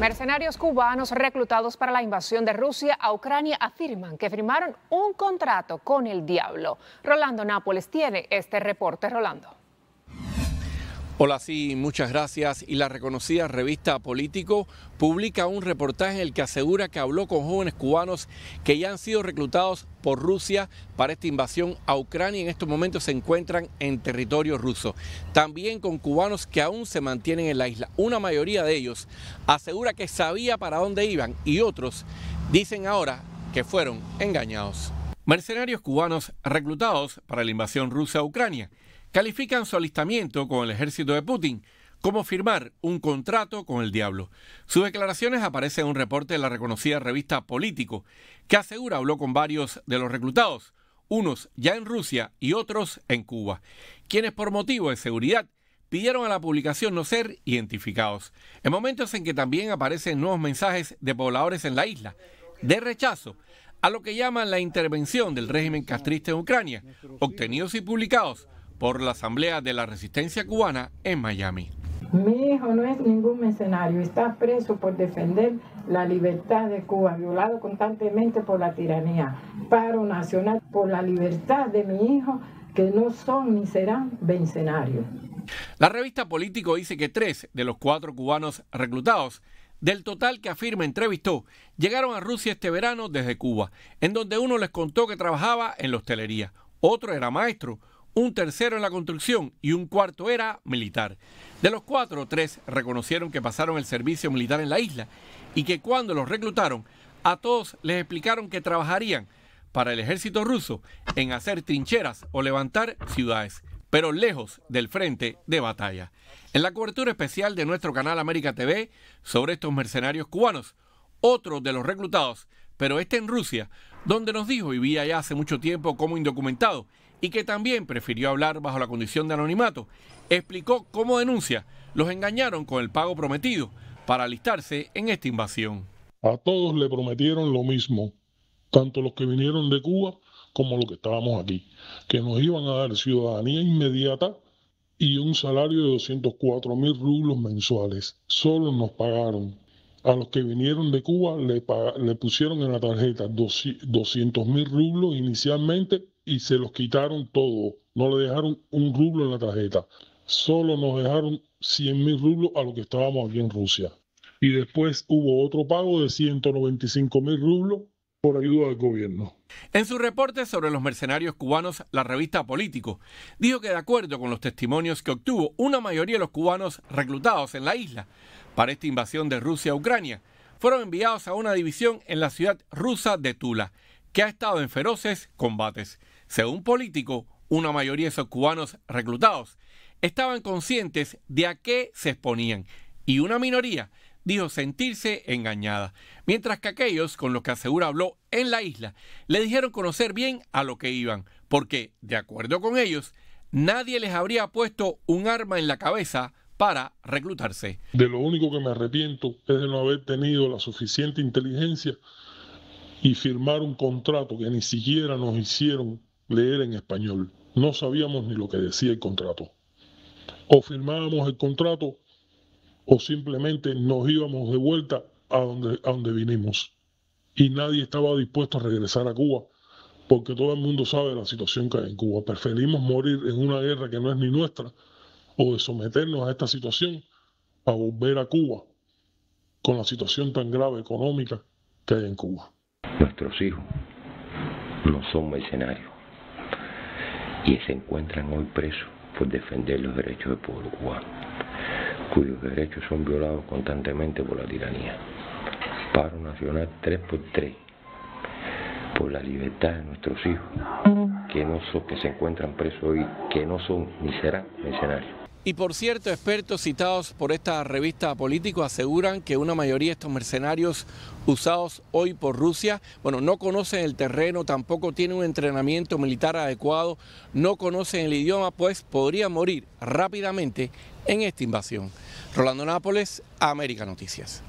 Mercenarios cubanos reclutados para la invasión de Rusia a Ucrania afirman que firmaron un contrato con el diablo. Rolando Nápoles tiene este reporte, Rolando. Hola, sí, muchas gracias. Y la reconocida revista Político publica un reportaje en el que asegura que habló con jóvenes cubanos que ya han sido reclutados por Rusia para esta invasión a Ucrania y en estos momentos se encuentran en territorio ruso. También con cubanos que aún se mantienen en la isla. Una mayoría de ellos asegura que sabía para dónde iban y otros dicen ahora que fueron engañados. Mercenarios cubanos reclutados para la invasión rusa a Ucrania califican su alistamiento con el ejército de Putin como firmar un contrato con el diablo. Sus declaraciones aparecen en un reporte de la reconocida revista Político, que asegura habló con varios de los reclutados, unos ya en Rusia y otros en Cuba, quienes por motivo de seguridad pidieron a la publicación no ser identificados, en momentos en que también aparecen nuevos mensajes de pobladores en la isla, de rechazo a lo que llaman la intervención del régimen castrista en Ucrania, obtenidos y publicados por la Asamblea de la Resistencia Cubana en Miami. Mi hijo no es ningún mercenario, está preso por defender la libertad de Cuba, violado constantemente por la tiranía. Paro nacional por la libertad de mi hijo, que no son ni serán mercenarios. La revista Político dice que tres de los cuatro cubanos reclutados, del total que afirma entrevistó, llegaron a Rusia este verano desde Cuba, en donde uno les contó que trabajaba en la hostelería, otro era maestro, un tercero en la construcción y un cuarto era militar. De los cuatro, tres reconocieron que pasaron el servicio militar en la isla y que cuando los reclutaron, a todos les explicaron que trabajarían para el ejército ruso en hacer trincheras o levantar ciudades, pero lejos del frente de batalla. En la cobertura especial de nuestro canal América TV sobre estos mercenarios cubanos, otro de los reclutados, pero este en Rusia, donde nos dijo vivía ya hace mucho tiempo como indocumentado y que también prefirió hablar bajo la condición de anonimato, explicó cómo denuncia los engañaron con el pago prometido para alistarse en esta invasión. A todos le prometieron lo mismo, tanto los que vinieron de Cuba como los que estábamos aquí, que nos iban a dar ciudadanía inmediata y un salario de 204 mil rublos mensuales. Solo nos pagaron. A los que vinieron de Cuba le, le pusieron en la tarjeta 200 mil rublos inicialmente y se los quitaron todo. No le dejaron un rublo en la tarjeta. Solo nos dejaron 100 mil rublos a lo que estábamos aquí en Rusia. Y después hubo otro pago de 195 mil rublos por ayuda del gobierno. En su reporte sobre los mercenarios cubanos, la revista Político dijo que de acuerdo con los testimonios que obtuvo, una mayoría de los cubanos reclutados en la isla para esta invasión de Rusia a Ucrania fueron enviados a una división en la ciudad rusa de Tula, que ha estado en feroces combates. Según político, una mayoría de esos cubanos reclutados estaban conscientes de a qué se exponían y una minoría dijo sentirse engañada, mientras que aquellos con los que asegura habló en la isla le dijeron conocer bien a lo que iban, porque, de acuerdo con ellos, nadie les habría puesto un arma en la cabeza para reclutarse. De lo único que me arrepiento es de no haber tenido la suficiente inteligencia y firmar un contrato que ni siquiera nos hicieron leer en español. No sabíamos ni lo que decía el contrato. O firmábamos el contrato o simplemente nos íbamos de vuelta a donde, a donde vinimos. Y nadie estaba dispuesto a regresar a Cuba porque todo el mundo sabe la situación que hay en Cuba. Preferimos morir en una guerra que no es ni nuestra o de someternos a esta situación a volver a Cuba con la situación tan grave económica que hay en Cuba. Nuestros hijos no son mercenarios y se encuentran hoy presos por defender los derechos del pueblo cubano, cuyos derechos son violados constantemente por la tiranía. Paro Nacional 3x3, por la libertad de nuestros hijos, que, no son, que se encuentran presos hoy, que no son ni serán mercenarios. Y por cierto, expertos citados por esta revista Político aseguran que una mayoría de estos mercenarios usados hoy por Rusia, bueno, no conocen el terreno, tampoco tienen un entrenamiento militar adecuado, no conocen el idioma, pues podrían morir rápidamente en esta invasión. Rolando Nápoles, América Noticias.